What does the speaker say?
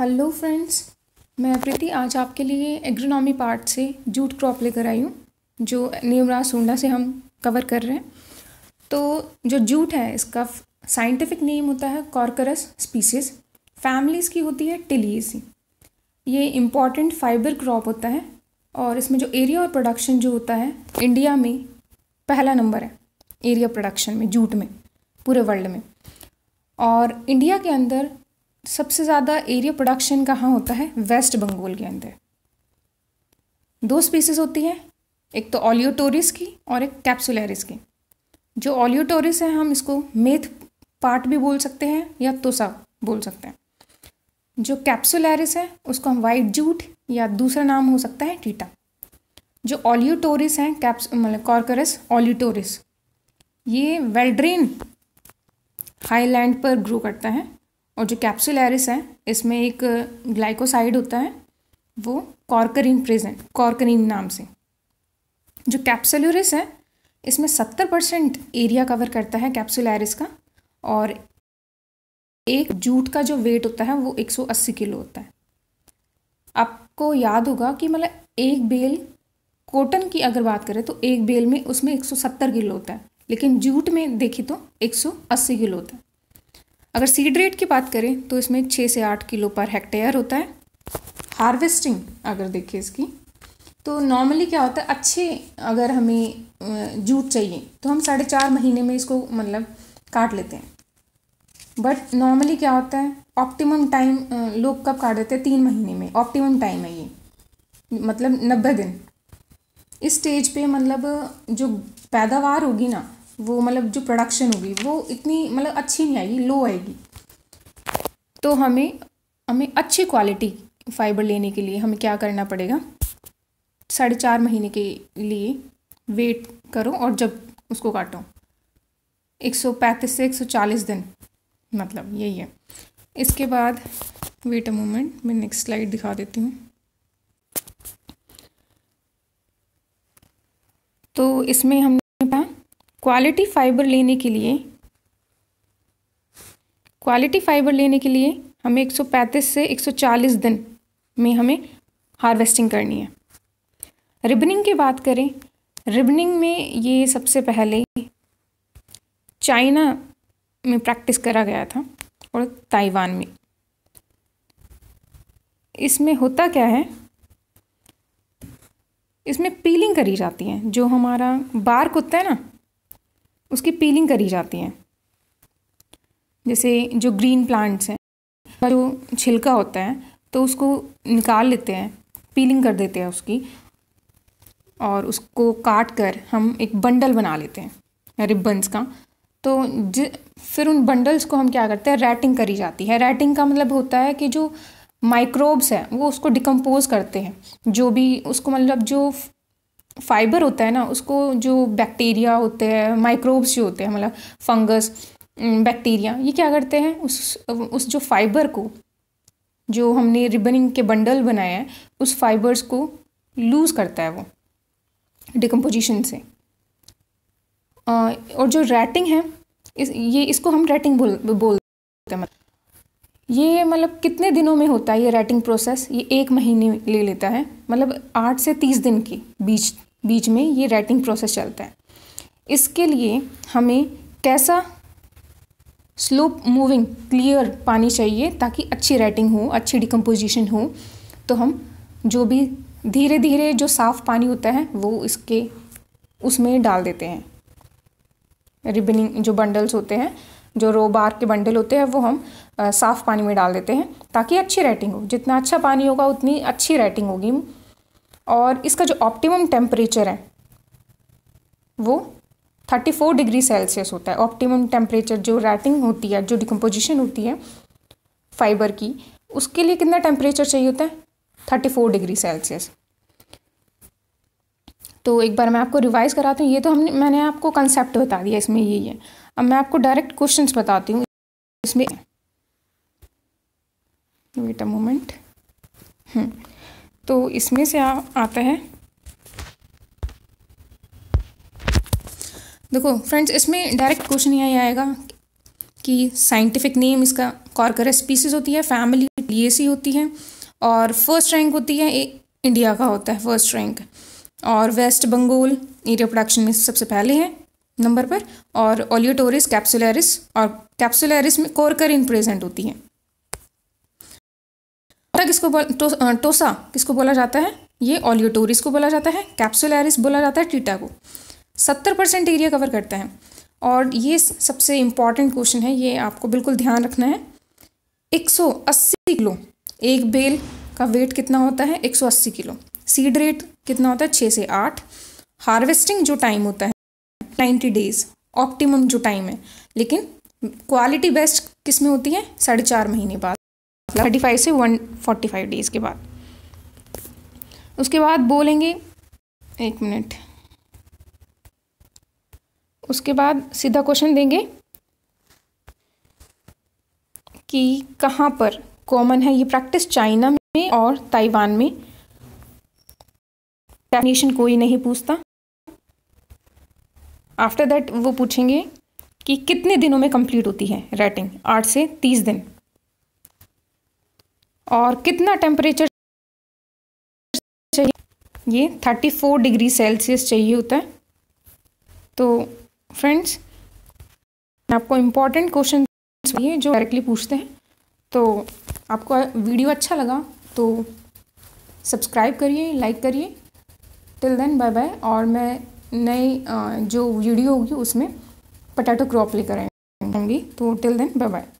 Hello friends मैं प्रीति आज आपके लिए एग्रोनॉमी पार्ट से जूट क्रॉप लेकर आई हूँ जो न्यूमरा सोंडा से हम कवर कर रहे हैं तो जो जूट है इसका साइंटिफिक नेम होता है कॉर्करस स्पीसीज फैमिलीज़ की होती है टिलीसी ये इम्पॉर्टेंट फाइबर क्रॉप होता है और इसमें जो एरिया और प्रोडक्शन जो होता है इंडिया में पहला नंबर है एरिया प्रोडक्शन में जूट में पूरे वर्ल्ड में और इंडिया के अंदर सबसे ज़्यादा एरिया प्रोडक्शन कहाँ होता है वेस्ट बंगाल के अंदर दो स्पीसीज होती हैं एक तो ऑलियोटोरिस की और एक कैप्सुलरिस की जो ऑलियोटोरिस है हम इसको मेथ पार्ट भी बोल सकते हैं या तोसा बोल सकते हैं जो कैप्सुलरिस है उसको हम वाइट जूट या दूसरा नाम हो सकता है टीटा जो ऑलियोटोरिस हैं कैप्स मतलब कॉर्करस ऑलियोटोरिस ये वेल्ड्रीन हाईलैंड पर ग्रो करता है और जो कैप्सुलरिस है इसमें एक ग्लाइकोसाइड होता है वो कॉर्करिन प्रेजेंट कॉर्करिन नाम से जो कैप्सुलरिस है इसमें सत्तर परसेंट एरिया कवर करता है कैप्सुलरिस का और एक जूट का जो वेट होता है वो 180 किलो होता है आपको याद होगा कि मतलब एक बेल कॉटन की अगर बात करें तो एक बेल में उसमें 170 किलो होता है लेकिन जूट में देखिए तो 180 किलो होता है अगर सीड रेट की बात करें तो इसमें छः से आठ किलो पर हेक्टेयर होता है हार्वेस्टिंग अगर देखें इसकी तो नॉर्मली क्या होता है अच्छे अगर हमें जूट चाहिए तो हम साढ़े चार महीने में इसको मतलब काट लेते हैं बट नॉर्मली क्या होता है ऑप्टिमम टाइम लोग कब काट देते हैं तीन महीने में ऑप्टिमम टाइम है ये मतलब नब्बे दिन इस स्टेज पे मतलब जो पैदावार होगी ना वो मतलब जो प्रोडक्शन होगी वो इतनी मतलब अच्छी नहीं आएगी लो आएगी तो हमें हमें अच्छी क्वालिटी फाइबर लेने के लिए हमें क्या करना पड़ेगा साढ़े चार महीने के लिए वेट करो और जब उसको काटो एक सौ पैंतीस से एक सौ चालीस दिन मतलब यही है इसके बाद वेट अ मोमेंट मैं नेक्स्ट स्लाइड दिखा देती हूँ तो इसमें हमने क्वालिटी फाइबर लेने के लिए क्वालिटी फाइबर लेने के लिए हमें 135 से 140 दिन में हमें हार्वेस्टिंग करनी है रिबनिंग की बात करें रिबनिंग में ये सबसे पहले चाइना में प्रैक्टिस करा गया था और ताइवान में इसमें होता क्या है इसमें पीलिंग करी जाती है जो हमारा बार्क होता है ना उसकी पीलिंग करी जाती है जैसे जो ग्रीन प्लांट्स हैं जो छिलका होता है तो उसको निकाल लेते हैं पीलिंग कर देते हैं उसकी और उसको काट कर हम एक बंडल बना लेते हैं रिबन्स का तो ज फिर उन बंडल्स को हम क्या करते हैं रैटिंग करी जाती है रैटिंग का मतलब होता है कि जो माइक्रोब्स हैं वो उसको डिकम्पोज करते हैं जो भी उसको मतलब जो फाइबर होता है ना उसको जो बैक्टीरिया होते हैं माइक्रोब्स जो होते हैं मतलब फंगस बैक्टीरिया ये क्या करते हैं उस उस जो फाइबर को जो हमने रिबनिंग के बंडल बनाए हैं उस फाइबर्स को लूज़ करता है वो डिकम्पोजिशन से और जो रैटिंग है इस ये इसको हम रैटिंग बोल बोलते हैं मतलब। ये मतलब कितने दिनों में होता है ये रैटिंग प्रोसेस ये एक महीने ले लेता है मतलब आठ से तीस दिन के बीच बीच में ये राइटिंग प्रोसेस चलता है इसके लिए हमें कैसा स्लोप मूविंग क्लियर पानी चाहिए ताकि अच्छी राइटिंग हो अच्छी डिकम्पोजिशन हो तो हम जो भी धीरे धीरे जो साफ़ पानी होता है वो इसके उसमें डाल देते हैं रिबनिंग जो बंडल्स होते हैं जो रो बार के बंडल होते हैं वो हम साफ़ पानी में डाल देते हैं ताकि अच्छी राइटिंग हो जितना अच्छा पानी होगा उतनी अच्छी राइटिंग होगी और इसका जो ऑप्टिमम टेम्परेचर है वो थर्टी फोर डिग्री सेल्सियस होता है ऑप्टिमम टेम्परेचर जो रैटिंग होती है जो डिकम्पोजिशन होती है फाइबर की उसके लिए कितना टेम्परेचर चाहिए होता है थर्टी फोर डिग्री सेल्सियस तो एक बार मैं आपको रिवाइज़ कराती हूँ ये तो हमने मैंने आपको कंसेप्ट बता दिया इसमें ये है अब मैं आपको डायरेक्ट क्वेश्चन बताती हूँ इसमें वेट अ मोमेंट हम्म तो इसमें से आ, आता है देखो फ्रेंड्स इसमें डायरेक्ट क्वेश्चन यही आएगा कि साइंटिफिक नेम इसका कॉर्करस स्पीसीज होती है फैमिली डीएसी होती है और फर्स्ट रैंक होती है ए, इंडिया का होता है फर्स्ट रैंक और वेस्ट बंगाल एरिया प्रोडक्शन में सबसे पहले है नंबर पर और ओलियोटोरिस कैप्सुलरिस और कैप्सुलरिस में कॉर्कर इन प्रेजेंट होती है टोसा किसको बोल टो, टोसा किसको बोला जाता है ये ओलियोटोरिस को बोला जाता है कैप्सुलरिस बोला जाता है टीटा को सत्तर परसेंट एरिया कवर करता है और ये सबसे इम्पॉर्टेंट क्वेश्चन है ये आपको बिल्कुल ध्यान रखना है 180 किलो एक बेल का वेट कितना होता है 180 किलो सीड रेट कितना होता है छः से आठ हार्वेस्टिंग जो टाइम होता है 90 डेज ऑप्टिमम जो टाइम है लेकिन क्वालिटी बेस्ट किस में होती है साढ़े चार महीने बाद थर्टी मतलब फाइव से वन फोर्टी फाइव डेज़ के बाद उसके बाद बोलेंगे एक मिनट उसके बाद सीधा क्वेश्चन देंगे कि कहाँ पर कॉमन है ये प्रैक्टिस चाइना में और ताइवान में डेफिनेशन कोई नहीं पूछता आफ्टर दैट वो पूछेंगे कि कितने दिनों में कंप्लीट होती है राइटिंग आठ से तीस दिन और कितना टेम्परेचर चाहिए ये 34 डिग्री सेल्सियस चाहिए होता है तो फ्रेंड्स आपको इम्पॉर्टेंट क्वेश्चन चाहिए जो डायरेक्टली पूछते हैं तो आपको वीडियो अच्छा लगा तो सब्सक्राइब करिए लाइक करिए टिल देन बाय बाय और मैं नई जो वीडियो होगी उसमें पटाटो क्रॉप लेकर आएंगी तो टिल देन बाय बाय